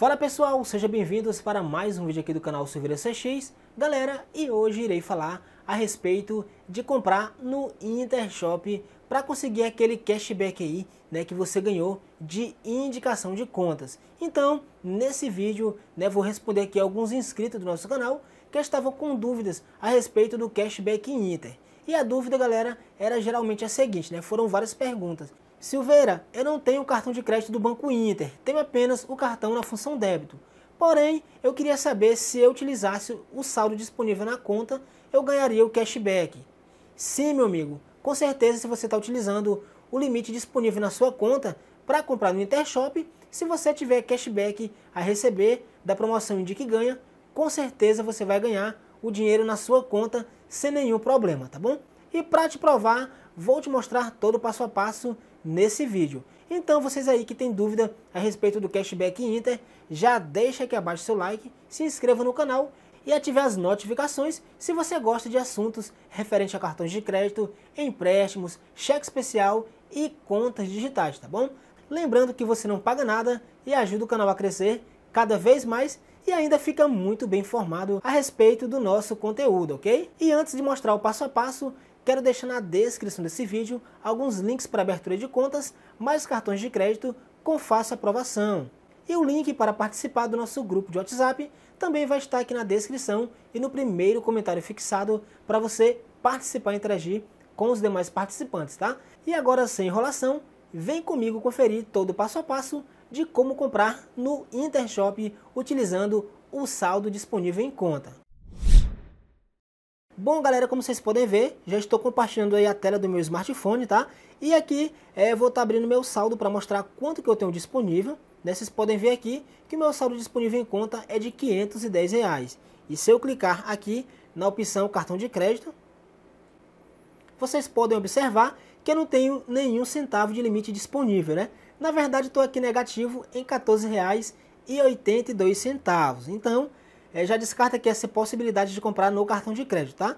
Fala pessoal, sejam bem-vindos para mais um vídeo aqui do canal Silveira CX. Galera, e hoje irei falar a respeito de comprar no Intershop para conseguir aquele cashback aí, né, que você ganhou de indicação de contas. Então, nesse vídeo, né, vou responder aqui alguns inscritos do nosso canal que estavam com dúvidas a respeito do cashback Inter. E a dúvida, galera, era geralmente a seguinte, né? Foram várias perguntas. Silveira, eu não tenho o cartão de crédito do Banco Inter, tenho apenas o cartão na função débito. Porém, eu queria saber se eu utilizasse o saldo disponível na conta, eu ganharia o cashback. Sim, meu amigo, com certeza se você está utilizando o limite disponível na sua conta para comprar no Intershop, se você tiver cashback a receber da promoção Indique Ganha, com certeza você vai ganhar o dinheiro na sua conta sem nenhum problema, tá bom? E para te provar, vou te mostrar todo o passo a passo nesse vídeo. Então vocês aí que tem dúvida a respeito do Cashback Inter, já deixa aqui abaixo seu like, se inscreva no canal e ative as notificações se você gosta de assuntos referentes a cartões de crédito, empréstimos, cheque especial e contas digitais, tá bom? Lembrando que você não paga nada e ajuda o canal a crescer cada vez mais e ainda fica muito bem informado a respeito do nosso conteúdo, ok? E antes de mostrar o passo a passo, Quero deixar na descrição desse vídeo alguns links para abertura de contas, mais cartões de crédito com fácil aprovação. E o link para participar do nosso grupo de WhatsApp também vai estar aqui na descrição e no primeiro comentário fixado para você participar e interagir com os demais participantes, tá? E agora, sem enrolação, vem comigo conferir todo o passo a passo de como comprar no Intershop utilizando o saldo disponível em conta. Bom, galera, como vocês podem ver, já estou compartilhando aí a tela do meu smartphone, tá? E aqui é, vou estar tá abrindo meu saldo para mostrar quanto que eu tenho disponível. Né? Vocês podem ver aqui que o meu saldo disponível em conta é de 510 reais. E se eu clicar aqui na opção cartão de crédito, vocês podem observar que eu não tenho nenhum centavo de limite disponível, né? Na verdade, estou aqui negativo em R$ 14,82. Então, é, já descarta aqui essa possibilidade de comprar no cartão de crédito, tá?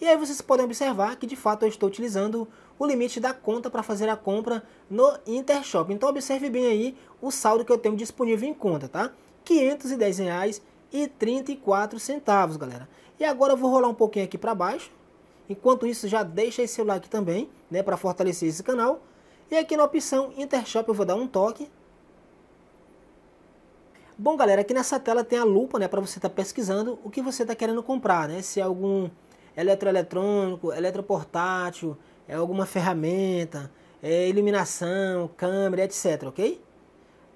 E aí vocês podem observar que de fato eu estou utilizando o limite da conta para fazer a compra no Intershop. Então observe bem aí o saldo que eu tenho disponível em conta, tá? R$ 510,34, galera. E agora eu vou rolar um pouquinho aqui para baixo. Enquanto isso, já deixa esse seu like também, né, para fortalecer esse canal. E aqui na opção Intershop eu vou dar um toque, Bom, galera, aqui nessa tela tem a lupa, né, para você estar tá pesquisando o que você está querendo comprar, né? Se é algum eletroeletrônico, eletroportátil, é alguma ferramenta, é iluminação, câmera, etc, ok?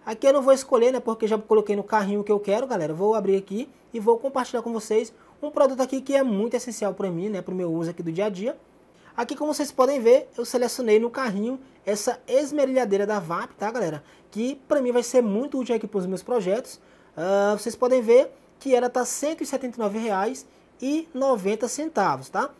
Aqui eu não vou escolher, né, porque já coloquei no carrinho que eu quero, galera. Vou abrir aqui e vou compartilhar com vocês um produto aqui que é muito essencial para mim, né, para o meu uso aqui do dia a dia, Aqui, como vocês podem ver, eu selecionei no carrinho essa esmerilhadeira da VAP, tá, galera? Que para mim vai ser muito útil aqui para os meus projetos. Uh, vocês podem ver que ela tá R$ 179,90, tá?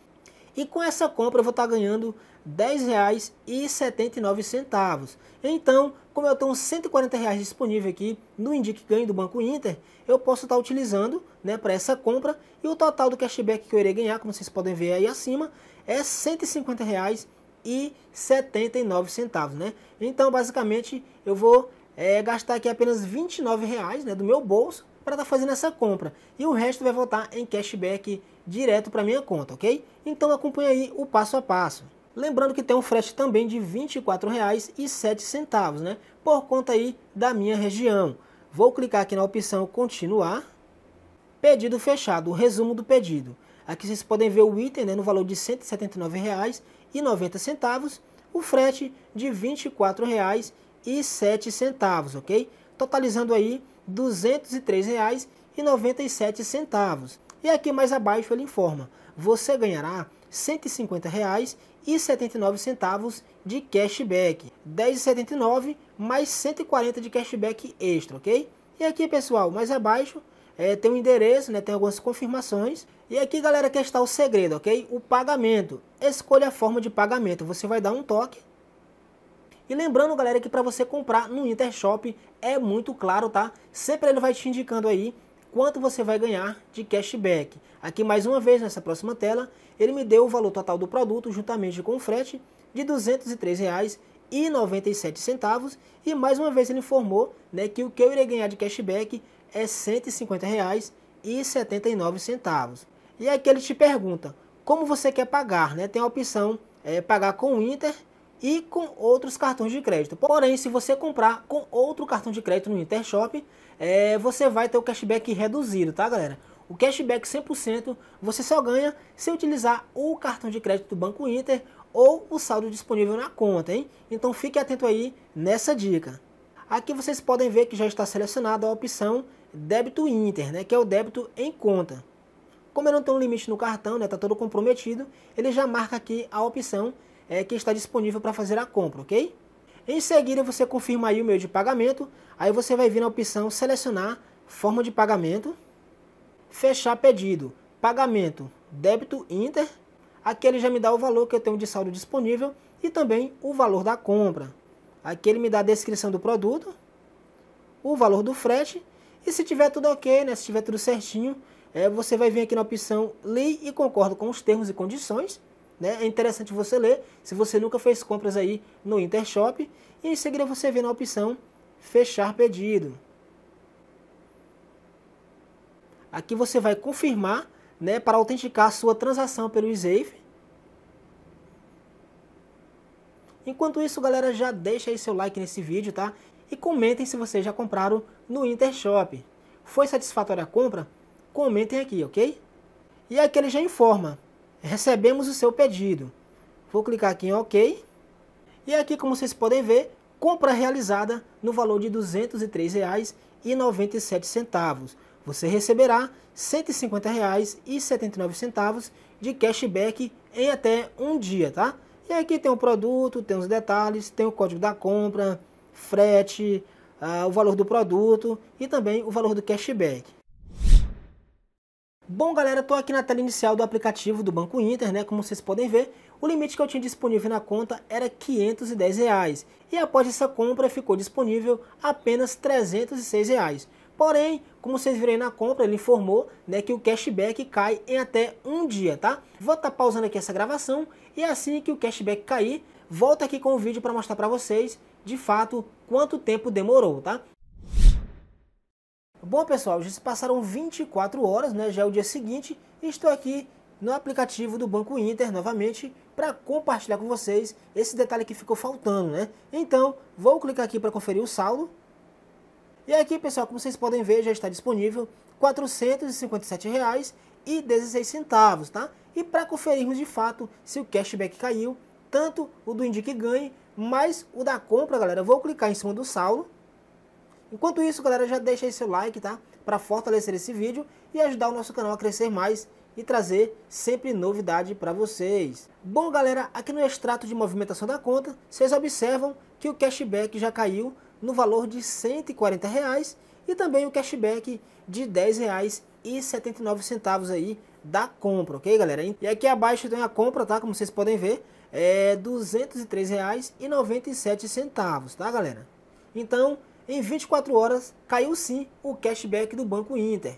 E com essa compra eu vou estar tá ganhando R$ 10,79. Então, como eu tenho R$ 140,00 disponível aqui no Indique Ganho do Banco Inter, eu posso estar tá utilizando né, para essa compra e o total do cashback que eu irei ganhar, como vocês podem ver aí acima, é R$ 150,79, né? Então, basicamente, eu vou é, gastar aqui apenas R$ 29,00 né, do meu bolso para estar tá fazendo essa compra. E o resto vai voltar em cashback direto para minha conta, ok? Então acompanha aí o passo a passo. Lembrando que tem um frete também de R$ 24,07, né? Por conta aí da minha região. Vou clicar aqui na opção continuar. Pedido fechado, o resumo do pedido. Aqui vocês podem ver o item né, no valor de R$ 179,90, o frete de R$ 24,07, ok? Totalizando aí R$ 203,97. E aqui mais abaixo ele informa, você ganhará R$ 150,79 de cashback, R$ 10,79 mais 140 de cashback extra, ok? E aqui pessoal, mais abaixo é, tem o um endereço, né, tem algumas confirmações. E aqui, galera, que está o segredo, ok? O pagamento. Escolha a forma de pagamento. Você vai dar um toque. E lembrando, galera, que para você comprar no Intershop é muito claro, tá? Sempre ele vai te indicando aí quanto você vai ganhar de cashback. Aqui, mais uma vez, nessa próxima tela, ele me deu o valor total do produto, juntamente com o frete, de R$ 203,00 e 97 centavos e mais uma vez ele informou né, que o que eu irei ganhar de cashback é R$ 150,79. E aqui ele te pergunta como você quer pagar, né? Tem a opção é, pagar com o Inter e com outros cartões de crédito. Porém, se você comprar com outro cartão de crédito no Inter Shop, é, você vai ter o cashback reduzido, tá, galera? O cashback 100% você só ganha se utilizar o cartão de crédito do Banco Inter ou o saldo disponível na conta, hein? Então fique atento aí nessa dica. Aqui vocês podem ver que já está selecionada a opção débito Inter, né, que é o débito em conta. Como eu não tenho um limite no cartão, está né, tá todo comprometido, ele já marca aqui a opção é, que está disponível para fazer a compra, ok? Em seguida, você confirma aí o meio de pagamento, aí você vai vir na opção selecionar forma de pagamento, fechar pedido, pagamento, débito Inter, aqui ele já me dá o valor que eu tenho de saldo disponível e também o valor da compra. Aqui ele me dá a descrição do produto, o valor do frete e se tiver tudo ok, né? Se tiver tudo certinho, é, você vai vir aqui na opção Ler e concordo com os termos e condições. Né? É interessante você ler se você nunca fez compras aí no Intershop. E em seguida você vem na opção Fechar pedido. Aqui você vai confirmar né, para autenticar a sua transação pelo Safe. Enquanto isso, galera, já deixa aí seu like nesse vídeo, tá? e comentem se vocês já compraram no Intershop. Foi satisfatória a compra? Comentem aqui, ok? E aqui ele já informa: recebemos o seu pedido. Vou clicar aqui em OK. E aqui, como vocês podem ver, compra realizada no valor de R$ 203,97. Você receberá R$ 150,79 de cashback em até um dia, tá? E aqui tem o produto, tem os detalhes, tem o código da compra, frete, ah, o valor do produto e também o valor do cashback. Bom galera, estou aqui na tela inicial do aplicativo do Banco Inter, né? Como vocês podem ver, o limite que eu tinha disponível na conta era R$ 510 reais, e após essa compra ficou disponível apenas R$ 306. Reais. Porém, como vocês viram na compra, ele informou né, que o cashback cai em até um dia, tá? Vou estar tá pausando aqui essa gravação e assim que o cashback cair, volto aqui com o vídeo para mostrar para vocês de fato quanto tempo demorou, tá? Bom, pessoal, já se passaram 24 horas, né? Já é o dia seguinte e estou aqui no aplicativo do Banco Inter novamente para compartilhar com vocês esse detalhe que ficou faltando, né? Então, vou clicar aqui para conferir o saldo. E aqui, pessoal, como vocês podem ver, já está disponível R$ 457,16, tá? E para conferirmos de fato se o cashback caiu, tanto o do indique ganhe, mais o da compra, galera. Eu vou clicar em cima do saldo. Enquanto isso, galera, já deixa aí seu like, tá? Para fortalecer esse vídeo e ajudar o nosso canal a crescer mais e trazer sempre novidade para vocês. Bom, galera, aqui no extrato de movimentação da conta, vocês observam que o cashback já caiu no valor de 140 reais, e também o cashback de 79 centavos aí da compra, ok, galera? E aqui abaixo tem a compra, tá? Como vocês podem ver, é R$ 203,97, tá galera? Então, em 24 horas, caiu sim o cashback do Banco Inter.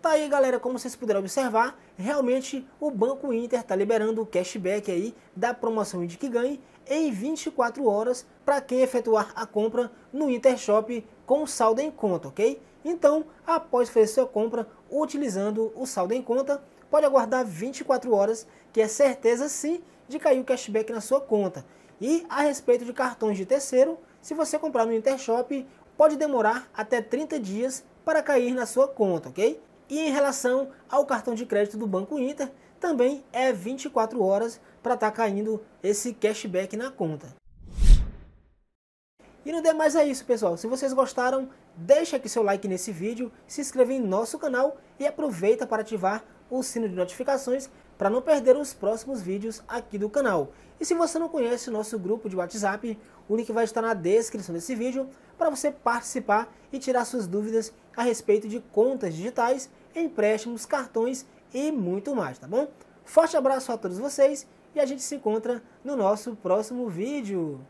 Tá aí galera, como vocês puderam observar, realmente o Banco Inter tá liberando o cashback aí da promoção de que Ganhe em 24 horas para quem efetuar a compra no Inter Shop com saldo em conta, ok? Então, após fazer sua compra utilizando o saldo em conta, pode aguardar 24 horas, que é certeza sim de cair o cashback na sua conta. E a respeito de cartões de terceiro, se você comprar no Intershop, pode demorar até 30 dias para cair na sua conta, ok? E em relação ao cartão de crédito do Banco Inter, também é 24 horas para estar tá caindo esse cashback na conta. E no demais é isso, pessoal. Se vocês gostaram, deixa aqui seu like nesse vídeo, se inscreva em nosso canal e aproveita para ativar o sino de notificações para não perder os próximos vídeos aqui do canal. E se você não conhece o nosso grupo de WhatsApp, o link vai estar na descrição desse vídeo para você participar e tirar suas dúvidas a respeito de contas digitais, empréstimos, cartões e muito mais, tá bom? Forte abraço a todos vocês e a gente se encontra no nosso próximo vídeo.